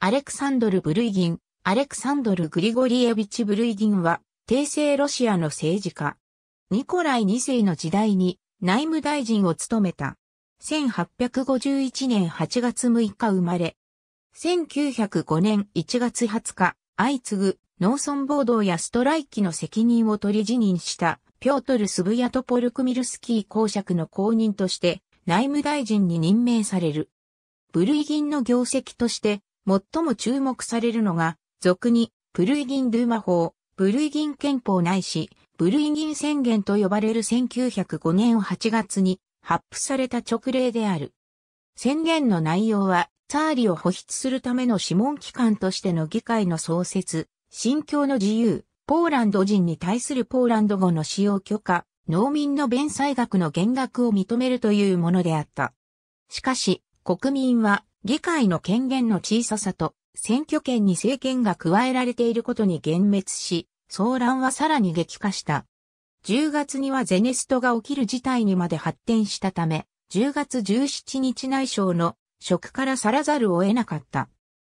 アレクサンドル・ブルイギン、アレクサンドル・グリゴリエビチ・ブルイギンは、帝政ロシアの政治家。ニコライ2世の時代に内務大臣を務めた。1851年8月6日生まれ。1905年1月20日、相次ぐ農村暴動やストライキの責任を取り辞任したピョートル・スブヤトポルクミルスキー公爵の公認として内務大臣に任命される。ブルイギンの業績として最も注目されるのが、俗に、プルイギン・ドゥマ法、プルイギン憲法ないし、ブルイギン宣言と呼ばれる1905年8月に発布された直令である。宣言の内容は、ツァーリを保筆するための諮問機関としての議会の創設、信教の自由、ポーランド人に対するポーランド語の使用許可、農民の弁済額の減額を認めるというものであった。しかし、国民は議会の権限の小ささと、選挙権に政権が加えられていることに幻滅し、騒乱はさらに激化した。10月にはゼネストが起きる事態にまで発展したため、10月17日内省の職から去らざるを得なかった。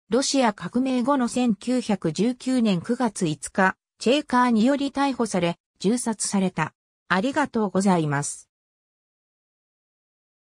ロシア革命後の1919年9月5日、チェーカーにより逮捕され、銃殺された。ありがとうございます。